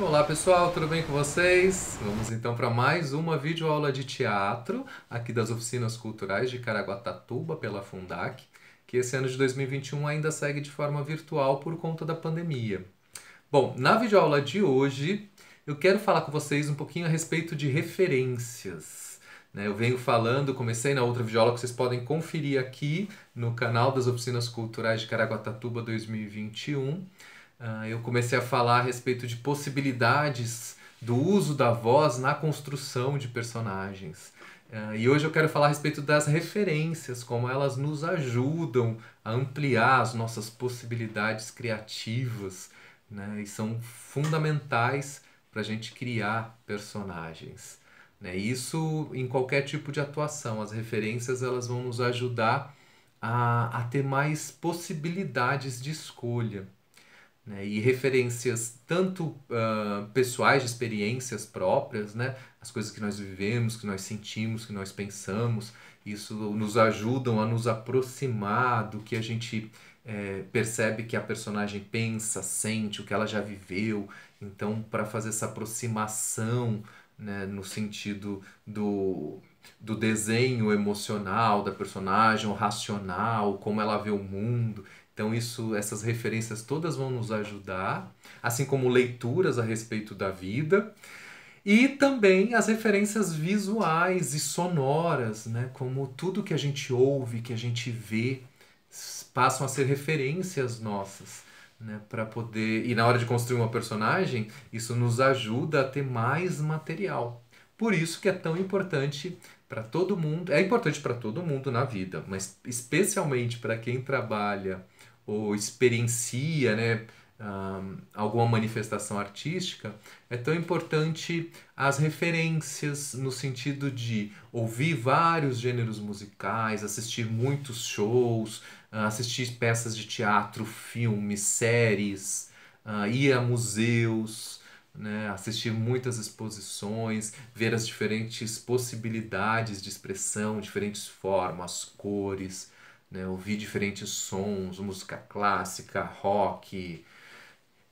Olá pessoal, tudo bem com vocês? Vamos então para mais uma videoaula de teatro aqui das oficinas culturais de Caraguatatuba pela Fundac, que esse ano de 2021 ainda segue de forma virtual por conta da pandemia. Bom, na videoaula de hoje eu quero falar com vocês um pouquinho a respeito de referências. Né? Eu venho falando, comecei na outra videoaula que vocês podem conferir aqui no canal das Oficinas Culturais de Caraguatatuba 2021 ah, eu comecei a falar a respeito de possibilidades do uso da voz na construção de personagens. Uh, e hoje eu quero falar a respeito das referências, como elas nos ajudam a ampliar as nossas possibilidades criativas, né? E são fundamentais para a gente criar personagens. Né? Isso em qualquer tipo de atuação, as referências elas vão nos ajudar a, a ter mais possibilidades de escolha né, e referências tanto uh, pessoais de experiências próprias, né, as coisas que nós vivemos, que nós sentimos, que nós pensamos, isso nos ajudam a nos aproximar do que a gente é, percebe que a personagem pensa, sente, o que ela já viveu. Então, para fazer essa aproximação né, no sentido do, do desenho emocional da personagem, o racional, como ela vê o mundo. Então isso, essas referências todas vão nos ajudar, assim como leituras a respeito da vida e também as referências visuais e sonoras, né? Como tudo que a gente ouve, que a gente vê, passam a ser referências nossas, né? Para poder e na hora de construir uma personagem, isso nos ajuda a ter mais material. Por isso que é tão importante para todo mundo. É importante para todo mundo na vida, mas especialmente para quem trabalha ou experiencia, né? alguma manifestação artística, é tão importante as referências no sentido de ouvir vários gêneros musicais, assistir muitos shows, ah, assistir peças de teatro, filmes, séries, ah, ir a museus, né, assistir muitas exposições, ver as diferentes possibilidades de expressão, diferentes formas, cores, né? ouvir diferentes sons, música clássica, rock,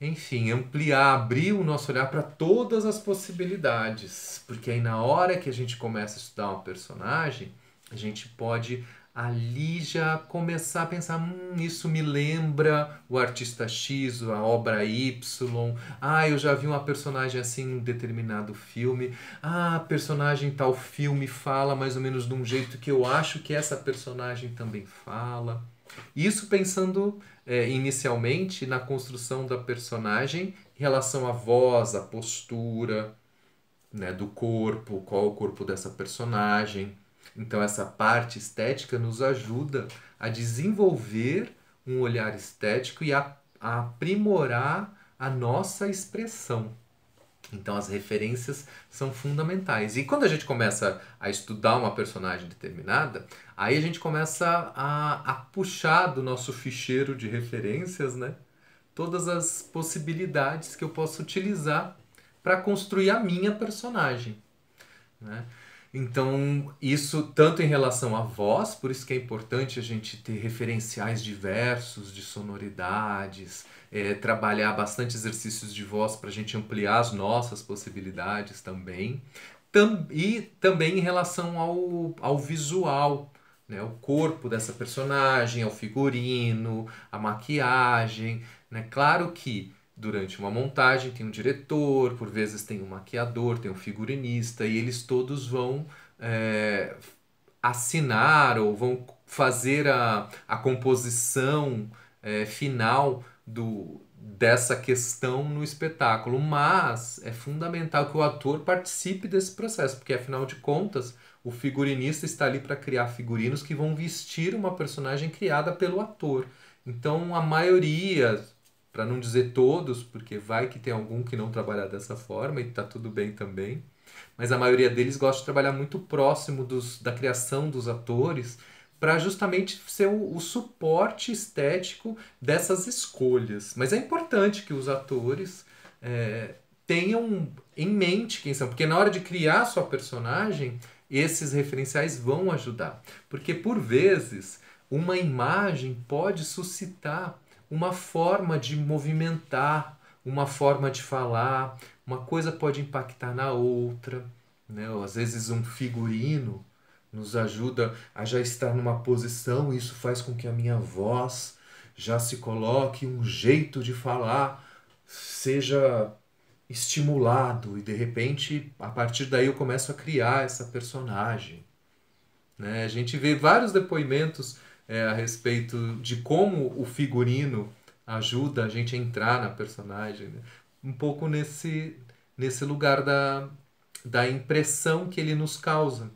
enfim, ampliar, abrir o nosso olhar para todas as possibilidades, porque aí na hora que a gente começa a estudar uma personagem, a gente pode ali já começar a pensar, hum, isso me lembra o artista X, a obra Y, ah, eu já vi uma personagem assim em determinado filme, ah, a personagem tal filme fala mais ou menos de um jeito que eu acho que essa personagem também fala. Isso pensando é, inicialmente na construção da personagem em relação à voz, à postura, né, do corpo, qual é o corpo dessa personagem. Então, essa parte estética nos ajuda a desenvolver um olhar estético e a, a aprimorar a nossa expressão. Então, as referências são fundamentais. E quando a gente começa a estudar uma personagem determinada, aí a gente começa a, a puxar do nosso ficheiro de referências, né? Todas as possibilidades que eu posso utilizar para construir a minha personagem. Né? Então, isso tanto em relação à voz, por isso que é importante a gente ter referenciais diversos de sonoridades, é, trabalhar bastante exercícios de voz para a gente ampliar as nossas possibilidades também. Tam, e também em relação ao, ao visual, né, o corpo dessa personagem, ao figurino, a maquiagem. Né? Claro que durante uma montagem tem um diretor, por vezes tem um maquiador, tem um figurinista, e eles todos vão é, assinar ou vão fazer a, a composição é, final do, dessa questão no espetáculo. Mas é fundamental que o ator participe desse processo, porque afinal de contas. O figurinista está ali para criar figurinos que vão vestir uma personagem criada pelo ator. Então, a maioria, para não dizer todos, porque vai que tem algum que não trabalha dessa forma e está tudo bem também. Mas a maioria deles gosta de trabalhar muito próximo dos, da criação dos atores para justamente ser o, o, suporte estético dessas escolhas. Mas é importante que os atores é, tenham em mente quem são, porque na hora de criar sua personagem, esses referenciais vão ajudar. Porque por vezes uma imagem pode suscitar uma forma de movimentar, uma forma de falar, uma coisa pode impactar na outra. Né? Ou, às vezes, um figurino nos ajuda a já estar numa posição, e isso faz com que a minha voz já se coloque, um jeito de falar seja estimulado, e de repente, a partir daí, eu começo a criar essa personagem. Né? A gente vê vários depoimentos é, a respeito de como o figurino ajuda a gente a entrar na personagem. Né? Um pouco nesse, nesse lugar da, da impressão que ele nos causa.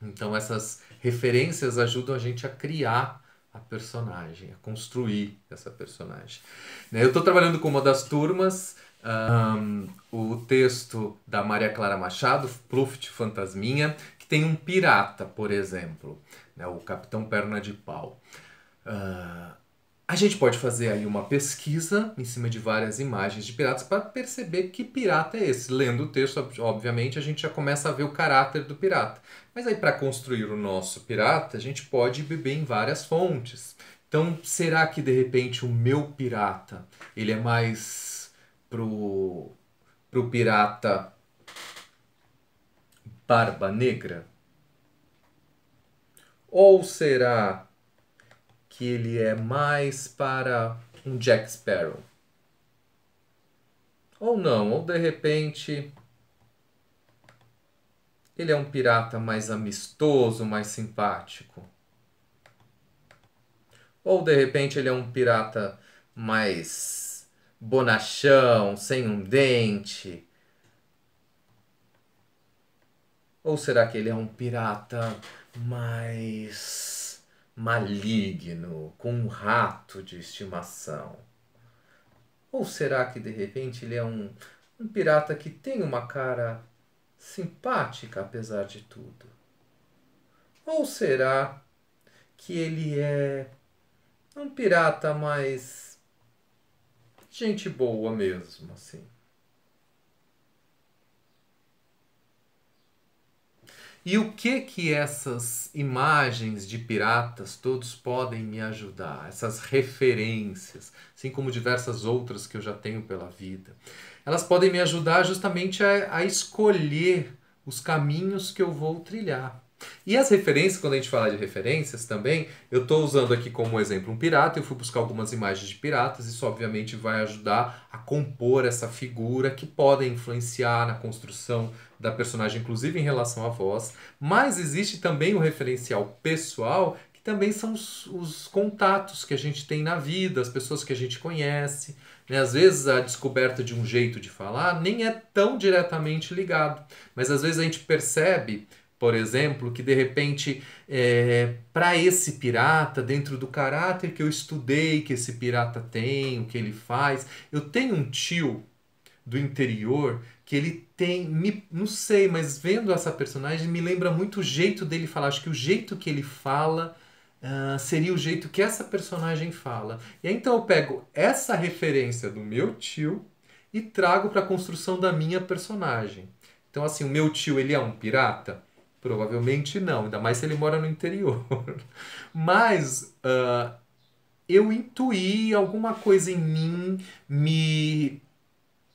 Então, essas referências ajudam a gente a criar a personagem, a construir essa personagem. Né? Eu estou trabalhando com uma das turmas um, o texto da Maria Clara Machado, Pluft Fantasminha, que tem um pirata, por exemplo, né, o Capitão Perna de Pau. Uh, a gente pode fazer aí uma pesquisa em cima de várias imagens de piratas para perceber que pirata é esse. Lendo o texto, obviamente, a gente já começa a ver o caráter do pirata. Mas aí, para construir o nosso pirata, a gente pode beber em várias fontes. Então, será que de repente o meu pirata ele é mais pro, pro pirata Barba Negra? Ou será que ele é mais para um Jack Sparrow? Ou não, ou de repente ele é um pirata mais amistoso, mais simpático. Ou de repente ele é um pirata mais bonachão, sem um dente? Ou será que ele é um pirata mais maligno, com um rato de estimação? Ou será que de repente ele é um, um pirata que tem uma cara simpática apesar de tudo? Ou será que ele é um pirata mais gente boa mesmo, assim. E o que que essas imagens de piratas todos podem me ajudar? Essas referências, assim como diversas outras que eu já tenho pela vida. Elas podem me ajudar justamente a, a escolher os caminhos que eu vou trilhar. E as referências, quando a gente falar de referências também, eu estou usando aqui como exemplo um pirata, eu fui buscar algumas imagens de piratas, isso obviamente vai ajudar a compor essa figura que podem influenciar na construção da personagem, inclusive em relação à voz. Mas existe também o referencial pessoal, que também são os, os contatos que a gente tem na vida, as pessoas que a gente conhece. Né? Às vezes a descoberta de um jeito de falar nem é tão diretamente ligado, mas às vezes a gente percebe por exemplo, que de repente, é, para esse pirata, dentro do caráter que eu estudei, que esse pirata tem, o que ele faz, eu tenho um tio do interior que ele tem, me, não sei, mas vendo essa personagem me lembra muito o jeito dele falar. Acho que o jeito que ele fala uh, seria o jeito que essa personagem fala. E aí, então eu pego essa referência do meu tio e trago para a construção da minha personagem. Então assim, o meu tio ele é um pirata Provavelmente não, ainda mais se ele mora no interior. Mas uh, eu intuí alguma coisa em mim, me,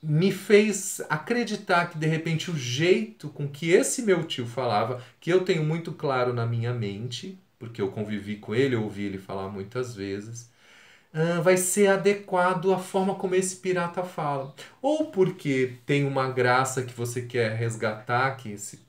me fez acreditar que de repente o jeito com que esse meu tio falava, que eu tenho muito claro na minha mente, porque eu convivi com ele, eu ouvi ele falar muitas vezes, uh, vai ser adequado à forma como esse pirata fala. Ou porque tem uma graça que você quer resgatar, que esse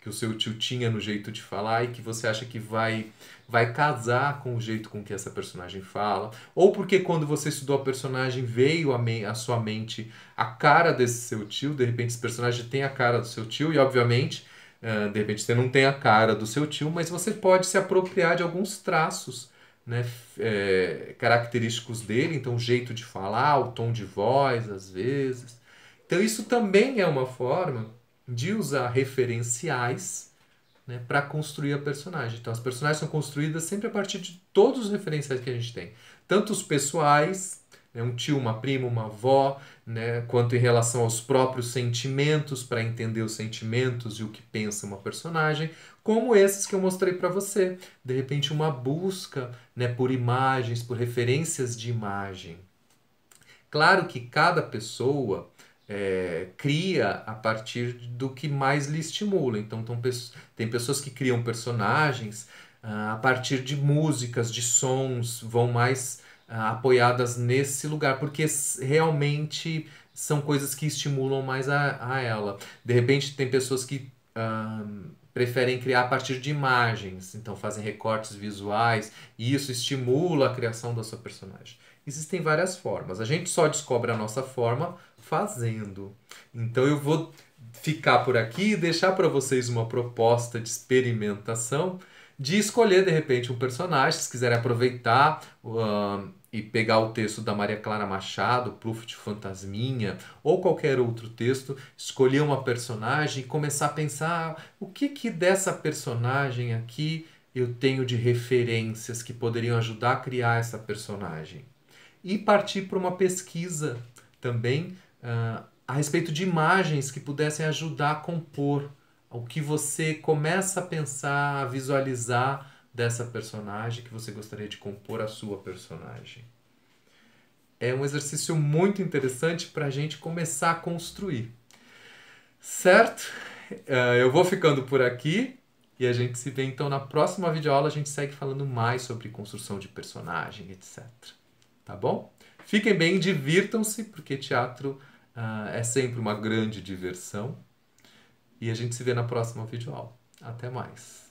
que o seu tio tinha no jeito de falar e que você acha que vai vai casar com o jeito com que essa personagem fala, ou porque quando você estudou a personagem veio à sua mente a cara desse seu tio, de repente esse personagem tem a cara do seu tio e obviamente eh, de repente você não tem a cara do seu tio, mas você pode se apropriar de alguns traços né, é, característicos dele, então o jeito de falar, o tom de voz, às vezes. Então isso também é uma forma de usar referenciais né, para construir a personagem. Então, as personagens são construídas sempre a partir de todos os referenciais que a gente tem, tanto os pessoais, né, um tio, uma prima, uma avó, né, quanto em relação aos próprios sentimentos, para entender os sentimentos e o que pensa uma personagem, como esses que eu mostrei para você. De repente, uma busca né, por imagens, por referências de imagem. Claro que cada pessoa é, cria a partir do que mais lhe estimula. Então, tão, tem pessoas que criam personagens ah, a partir de músicas, de sons, vão mais ah, apoiadas nesse lugar, porque realmente são coisas que estimulam mais a, a ela. De repente, tem pessoas que. Ah, preferem criar a partir de imagens, então fazem recortes visuais e isso estimula a criação da sua personagem. Existem várias formas. A gente só descobre a nossa forma fazendo. Então eu vou ficar por aqui e deixar para vocês uma proposta de experimentação de escolher de repente um personagem, se quiserem aproveitar uh, e pegar o texto da Maria Clara Machado, Proof de Fantasminha, ou qualquer outro texto, escolher uma personagem e começar a pensar ah, o que que dessa personagem aqui eu tenho de referências que poderiam ajudar a criar essa personagem. E partir para uma pesquisa também uh, a respeito de imagens que pudessem ajudar a compor o que você começa a pensar, a visualizar dessa personagem que você gostaria de compor a sua personagem. É um exercício muito interessante para a gente começar a construir. Certo? Uh, eu vou ficando por aqui e a gente se vê então na próxima videoaula. A gente segue falando mais sobre construção de personagem, etc. Tá bom? Fiquem bem, divirtam-se, porque teatro Uh, é sempre uma grande diversão. E a gente se vê na próxima videoaula. Até mais!